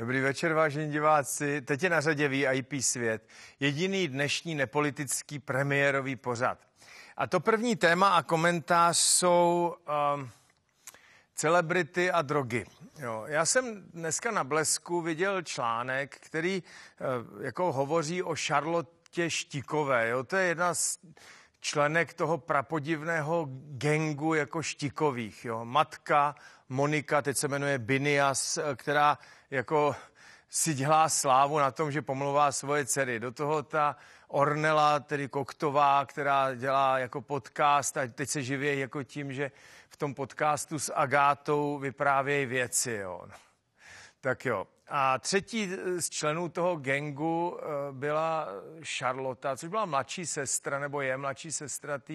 Dobrý večer, vážení diváci. Teď je na řadě VIP svět, jediný dnešní nepolitický premiérový pořad. A to první téma a komentář jsou um, celebrity a drogy. Jo, já jsem dneska na Blesku viděl článek, který uh, jako hovoří o Charlotte Štikové. Jo? To je jedna z členek toho prapodivného gengu jako štikových. Jo. Matka Monika, teď se jmenuje Binias, která jako si dělá slávu na tom, že pomluvá svoje dcery. Do toho ta Ornela, tedy Koktová, která dělá jako podcast a teď se živí jako tím, že v tom podcastu s Agátou vyprávějí věci. Jo. Tak jo, a třetí eh, z členů toho gengu eh, byla Charlotte, což byla mladší sestra, nebo je mladší sestra té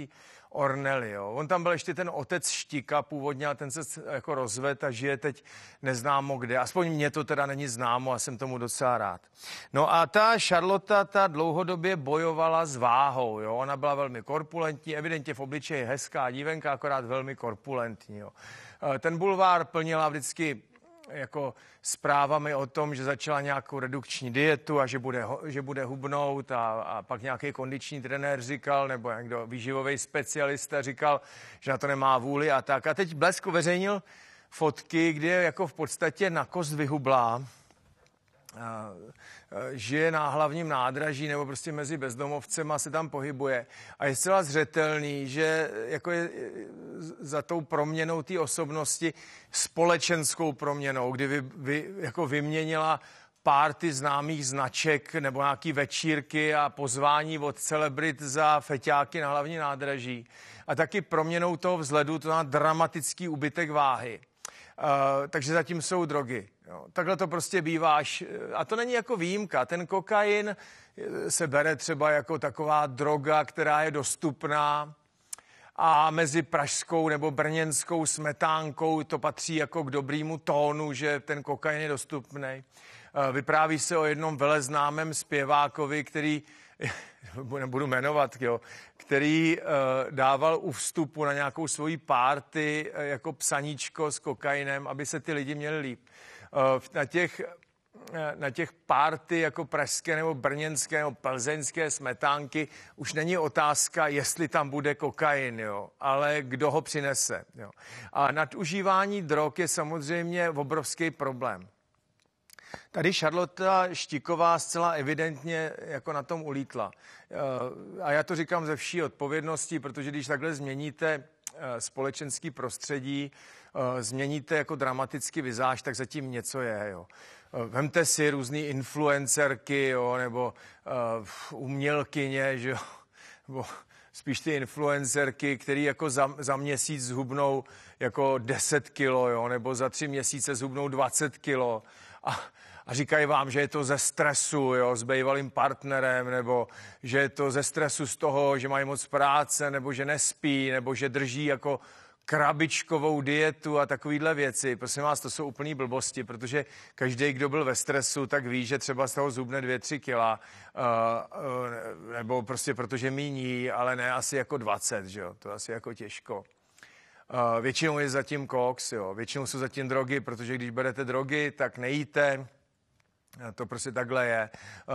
Ornely. Jo. On tam byl ještě ten otec Štika původně, a ten se jako rozved a žije teď neznámo kde. Aspoň mě to teda není známo a jsem tomu docela rád. No a ta Charlotte ta dlouhodobě bojovala s váhou. Jo. Ona byla velmi korpulentní, evidentně v obličeji hezká dívenka, akorát velmi korpulentní. Jo. Eh, ten bulvár plnila vždycky jako zprávami o tom, že začala nějakou redukční dietu a že bude, že bude hubnout a, a pak nějaký kondiční trenér říkal, nebo někdo výživový specialista říkal, že na to nemá vůli a tak. A teď Blesk uveřejnil fotky, kde je jako v podstatě na kost vyhublá žije na hlavním nádraží nebo prostě mezi bezdomovcema se tam pohybuje a je zcela zřetelný, že jako je e, za tou proměnou té osobnosti společenskou proměnou, kdy vy, vy, jako vyměnila párty známých značek nebo nějaký večírky a pozvání od celebrit za feťáky na hlavní nádraží. A taky proměnou toho vzhledu to na dramatický ubytek váhy takže zatím jsou drogy. Jo. Takhle to prostě býváš. A to není jako výjimka. Ten kokain eh, se bere třeba jako taková droga, která je dostupná a mezi pražskou nebo brněnskou smetánkou to patří jako k dobrému tónu, že ten kokain je dostupný. Eh, vypráví se o jednom veleznámém zpěvákovi, který nebudu jmenovat, jo, který uh, dával u vstupu na nějakou svoji párty uh, jako psaníčko s kokainem, aby se ty lidi měli líp. Uh, na těch na těch párty jako pražské nebo brněnské nebo plzeňské smetánky už není otázka, jestli tam bude kokain, jo, ale kdo ho přinese. Jo. A nadužívání drog je samozřejmě obrovský problém. Tady Charlotte Štiková zcela evidentně jako na tom ulítla. Eh, a já to říkám ze vší odpovědnosti, protože když takhle změníte eh, společenský prostředí, eh, změníte jako dramaticky vizáž, tak zatím něco je. Jo. Vemte si různé influencerky jo, nebo umělkyně, že jo, nebo spíš ty influencerky, které jako za, za měsíc zhubnou jako 10 kilo, jo, nebo za tři měsíce zhubnou 20 kilo. A a říkají vám, že je to ze stresu jo, s bývalým partnerem, nebo že je to ze stresu z toho, že mají moc práce, nebo že nespí, nebo že drží jako krabičkovou dietu a takovýhle věci. Prosím vás, to jsou úplný blbosti, protože každý, kdo byl ve stresu, tak ví, že třeba z toho zubne 2-3 kila, uh, uh, nebo prostě protože míní, ale ne asi jako 20, že jo? to asi jako těžko. Uh, většinou je zatím koks, jo? většinou jsou zatím drogy, protože když berete drogy, tak nejíte, to prostě takhle je. Eh,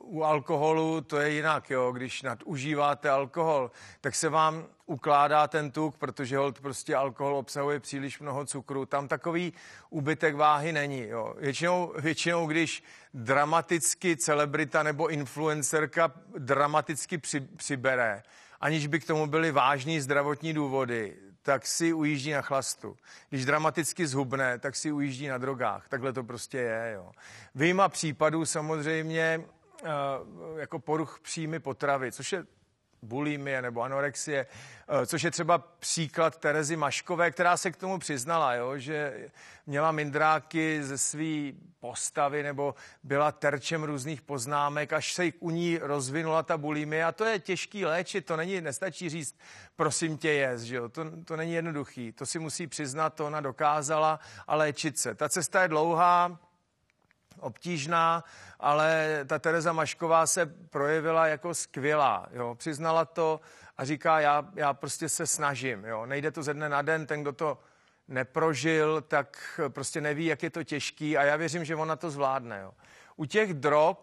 u alkoholu to je jinak, jo. Když nadužíváte alkohol, tak se vám ukládá ten tuk, protože hold prostě alkohol obsahuje příliš mnoho cukru. Tam takový úbytek váhy není, jo. Většinou, většinou když dramaticky celebrita nebo influencerka dramaticky při, přibere, aniž by k tomu byly vážné zdravotní důvody, tak si ujíždí na chlastu. Když dramaticky zhubne, tak si ujíždí na drogách. Takhle to prostě je. Jo. Výjima případů samozřejmě eh, jako poruch příjmy potravy, což je bulimie nebo anorexie, eh, což je třeba příklad Terezy Maškové, která se k tomu přiznala, jo, že měla mindráky ze své postavy nebo byla terčem různých poznámek, až se u ní rozvinula ta bulimie a to je těžký léčit, to není, nestačí říct, prosím tě jez, že jo, to, to není jednoduchý, to si musí přiznat, to ona dokázala a léčit se. Ta cesta je dlouhá, obtížná, ale ta Tereza Mašková se projevila jako skvělá. Jo? Přiznala to a říká, já, já prostě se snažím. Jo? Nejde to ze dne na den, ten, kdo to neprožil, tak prostě neví, jak je to těžký a já věřím, že ona to zvládne. Jo? U těch drog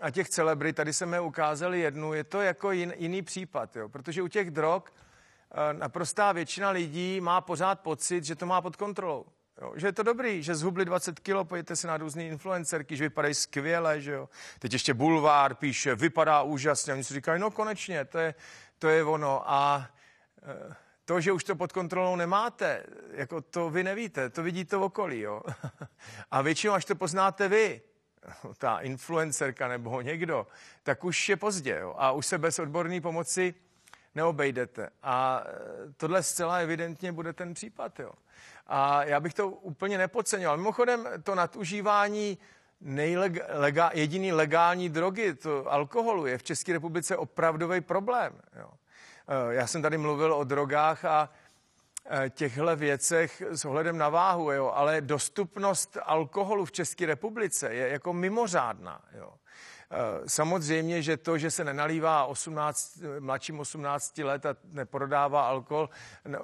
a těch celebrit, tady se mi ukázali jednu, je to jako jin, jiný případ, jo? protože u těch drog eh, naprostá většina lidí má pořád pocit, že to má pod kontrolou. Jo, že je to dobrý, že zhubli 20 kilo, pojďte si na různé influencerky, že vypadají skvěle, že jo. Teď ještě Bulvár píše, vypadá úžasně. Oni si říkají, no konečně, to je, to je ono. A eh, to, že už to pod kontrolou nemáte, jako to vy nevíte, to vidí to okolí, jo. A většinou, až to poznáte vy, ta influencerka nebo někdo, tak už je pozdě, jo. A už se bez odborné pomoci neobejdete. A eh, tohle zcela evidentně bude ten případ, jo. A já bych to úplně nepodceňoval. Mimochodem, to nadužívání nejleg, lega, jediný legální drogy, to alkoholu, je v České republice opravdový problém. Jo. Eh, já jsem tady mluvil o drogách a eh, těchto věcech s ohledem na váhu, jo, ale dostupnost alkoholu v České republice je jako mimořádná. Jo. Eh, samozřejmě, že to, že se nenalívá 18, mladším 18 let a neprodává alkohol,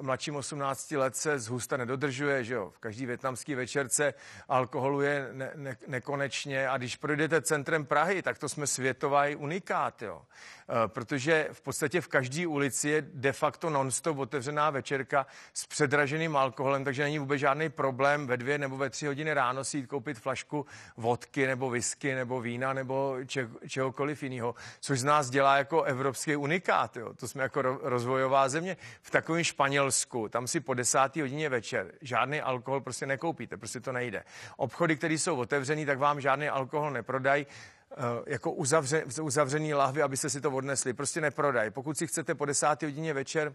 mladším 18 let se zhusta nedodržuje, že jo? V každý větnamský večerce alkoholu je ne, ne, nekonečně a když projdete centrem Prahy, tak to jsme světový unikát, jo? Eh, protože v podstatě v každé ulici je de facto non-stop otevřená večerka s předraženým alkoholem, takže není vůbec žádný problém ve dvě nebo ve tři hodiny ráno si jít koupit flašku vodky nebo whisky nebo vína nebo če, čehokoliv jiného, což z nás dělá jako evropský unikát. Jo. To jsme jako rozvojová země. V takovém Španělsku, tam si po desáté hodině večer žádný alkohol prostě nekoupíte, prostě to nejde. Obchody, které jsou otevřené, tak vám žádný alkohol neprodají eh, jako uzavře, uzavřený lahvy, abyste si to odnesli. Prostě neprodají. Pokud si chcete po desáté hodině večer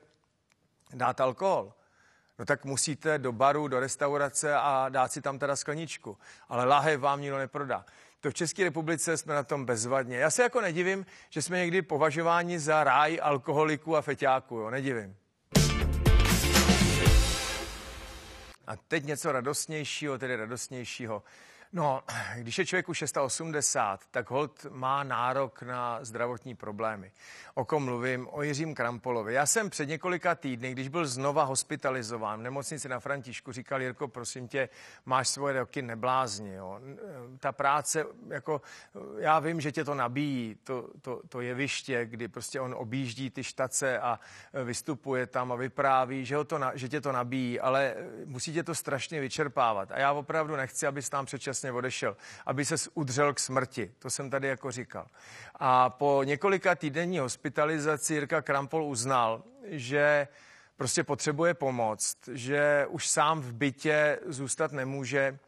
dát alkohol, no tak musíte do baru, do restaurace a dát si tam teda skleničku. Ale lahev vám nikdo neprodá to v České republice jsme na tom bezvadně. Já se jako nedivím, že jsme někdy považováni za ráj alkoholiků a feťáků, jo, nedivím. A teď něco radostnějšího, tedy radostnějšího. No, když je člověku 680, tak hold má nárok na zdravotní problémy. O kom mluvím? O Jiřím Krampolovi. Já jsem před několika týdny, když byl znova hospitalizován v nemocnici na Františku, říkal Jirko, prosím tě, máš svoje roky, neblázni. Jo. E, ta práce, jako, já vím, že tě to nabíjí, to, to, to jeviště, kdy prostě on objíždí ty štace a e, vystupuje tam a vypráví, že, ho to, že tě to nabíjí, ale e, musí tě to strašně vyčerpávat. A já opravdu nechci, abys tam předčasně předčasně odešel, aby se udřel k smrti. To jsem tady jako říkal. A po několika týdenní hospitalizaci Jirka Krampol uznal, že prostě potřebuje pomoc, že už sám v bytě zůstat nemůže,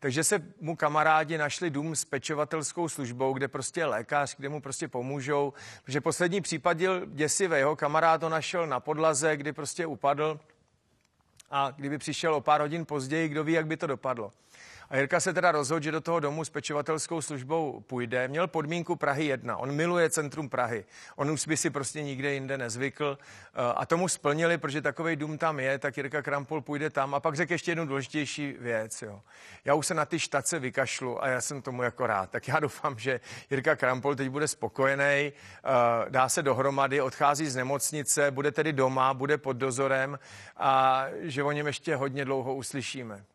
takže se mu kamarádi našli dům s pečovatelskou službou, kde prostě je lékař, kde mu prostě pomůžou. Protože poslední případ děl děsivý. Jeho kamarád ho našel na podlaze, kdy prostě upadl. A kdyby přišel o pár hodin později, kdo ví, jak by to dopadlo. A Jirka se teda rozhodl, že do toho domu s pečovatelskou službou půjde. Měl podmínku Prahy 1. On miluje centrum Prahy. On už by si prostě nikde jinde nezvykl. Eh, a tomu splnili, protože takový dům tam je, tak Jirka Krampol půjde tam. A pak řekl ještě jednu důležitější věc. Jo. Já už se na ty štace vykašlu a já jsem tomu jako rád. Tak já doufám, že Jirka Krampol teď bude spokojený, eh, dá se dohromady, odchází z nemocnice, bude tedy doma, bude pod dozorem a že o něm ještě hodně dlouho uslyšíme.